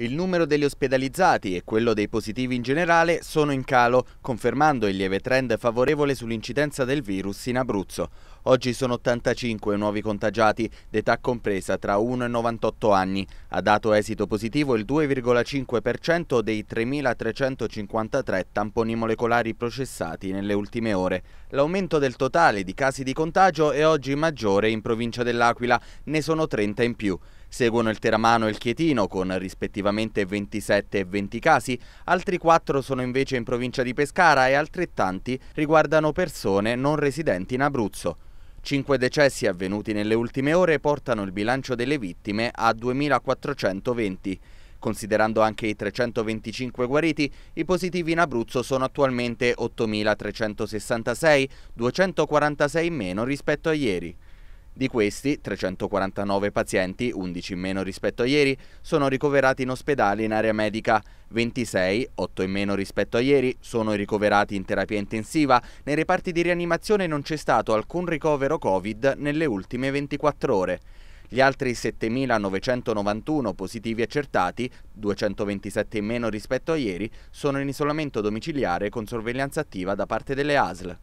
Il numero degli ospedalizzati e quello dei positivi in generale sono in calo, confermando il lieve trend favorevole sull'incidenza del virus in Abruzzo. Oggi sono 85 nuovi contagiati, d'età compresa tra 1 e 98 anni. Ha dato esito positivo il 2,5% dei 3.353 tamponi molecolari processati nelle ultime ore. L'aumento del totale di casi di contagio è oggi maggiore in provincia dell'Aquila, ne sono 30 in più. Seguono il Teramano e il Chietino con rispettivamente 27 e 20 casi, altri 4 sono invece in provincia di Pescara e altrettanti riguardano persone non residenti in Abruzzo. Cinque decessi avvenuti nelle ultime ore portano il bilancio delle vittime a 2420. Considerando anche i 325 guariti, i positivi in Abruzzo sono attualmente 8.366, 246 in meno rispetto a ieri. Di questi, 349 pazienti, 11 in meno rispetto a ieri, sono ricoverati in ospedale in area medica. 26, 8 in meno rispetto a ieri, sono ricoverati in terapia intensiva. Nei reparti di rianimazione non c'è stato alcun ricovero Covid nelle ultime 24 ore. Gli altri 7.991 positivi accertati, 227 in meno rispetto a ieri, sono in isolamento domiciliare con sorveglianza attiva da parte delle ASL.